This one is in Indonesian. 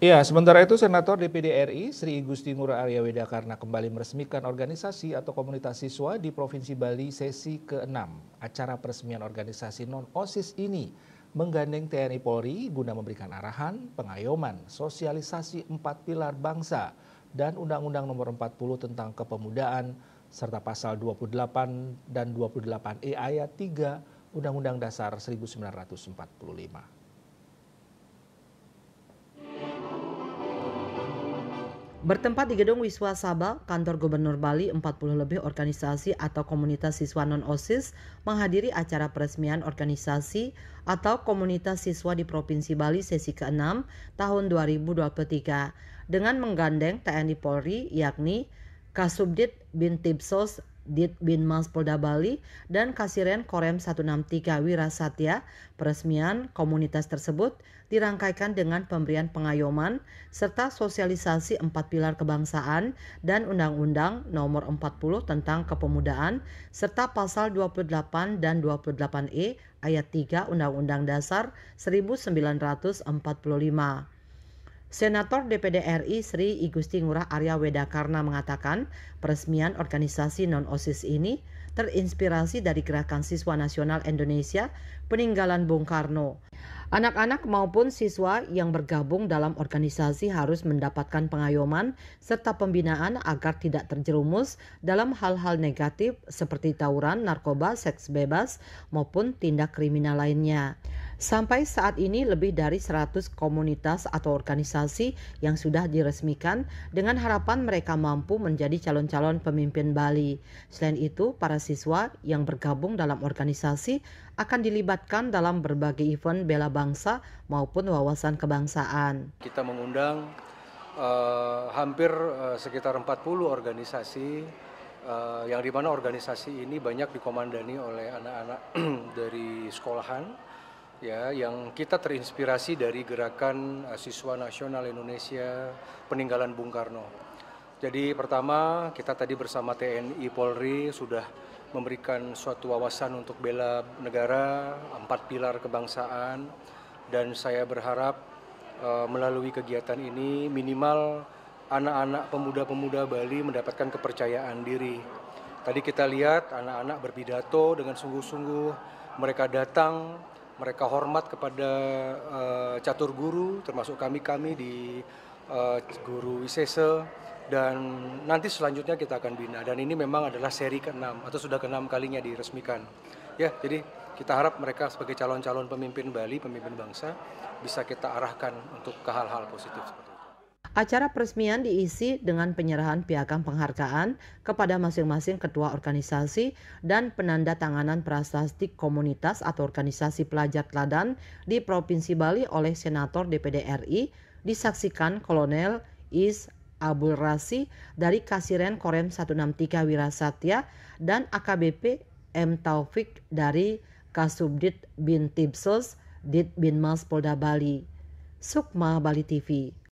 Ya, sementara itu Senator DPD RI Sri Gusti Ngurah Arya Weda karena kembali meresmikan organisasi atau komunitas siswa di Provinsi Bali sesi ke-6. Acara peresmian organisasi non-OSIS ini menggandeng TNI Polri guna memberikan arahan, pengayoman, sosialisasi empat pilar bangsa dan Undang-Undang Nomor 40 tentang Kepemudaan serta pasal 28 dan 28E ayat 3 Undang-Undang Dasar 1945. Bertempat di gedung Wiswa Sabah, kantor Gubernur Bali, 40 lebih organisasi atau komunitas siswa non-OSIS menghadiri acara peresmian organisasi atau komunitas siswa di Provinsi Bali sesi ke-6 tahun 2023 dengan menggandeng TNI Polri yakni Kasubdit Bintipsos Dit bin Mas Polda Bali dan Kasiren Korem 163 Wirasatya, peresmian komunitas tersebut dirangkaikan dengan pemberian pengayoman serta sosialisasi empat pilar kebangsaan dan Undang-Undang Nomor 40 tentang Kepemudaan serta pasal 28 dan 28E ayat 3 Undang-Undang Dasar 1945. Senator DPD RI Sri Igusti Ngurah Arya Wedakarna mengatakan, peresmian organisasi non-OSIS ini terinspirasi dari Gerakan Siswa Nasional Indonesia peninggalan Bung Karno. Anak-anak maupun siswa yang bergabung dalam organisasi harus mendapatkan pengayoman serta pembinaan agar tidak terjerumus dalam hal-hal negatif seperti tawuran, narkoba, seks bebas, maupun tindak kriminal lainnya. Sampai saat ini lebih dari 100 komunitas atau organisasi yang sudah diresmikan dengan harapan mereka mampu menjadi calon-calon pemimpin Bali. Selain itu, para siswa yang bergabung dalam organisasi akan dilibatkan dalam berbagai event bela bangsa maupun wawasan kebangsaan. Kita mengundang uh, hampir uh, sekitar 40 organisasi uh, yang dimana organisasi ini banyak dikomandani oleh anak-anak dari sekolahan ya yang kita terinspirasi dari gerakan eh, siswa nasional Indonesia peninggalan Bung Karno. Jadi pertama kita tadi bersama TNI Polri sudah memberikan suatu wawasan untuk bela negara, empat pilar kebangsaan dan saya berharap uh, melalui kegiatan ini minimal anak-anak pemuda-pemuda Bali mendapatkan kepercayaan diri. Tadi kita lihat anak-anak berpidato dengan sungguh-sungguh, mereka datang mereka hormat kepada uh, catur guru, termasuk kami-kami di uh, guru Wisese, dan nanti selanjutnya kita akan bina. Dan ini memang adalah seri ke-6 atau sudah ke-6 kalinya diresmikan. Ya, jadi kita harap mereka sebagai calon-calon pemimpin Bali, pemimpin bangsa, bisa kita arahkan untuk ke hal-hal positif seperti itu. Acara peresmian diisi dengan penyerahan piagam penghargaan kepada masing-masing ketua organisasi dan penanda tanganan prasasti komunitas atau organisasi pelajar teladan di Provinsi Bali oleh Senator DPD RI disaksikan Kolonel Is Abul Rasi dari Kasiren Korem 163 Wirasatya dan AKBP M. Taufik dari Kasubdit Bin Tipsos Dit Bin Mas Polda Bali. Sukma Bali TV.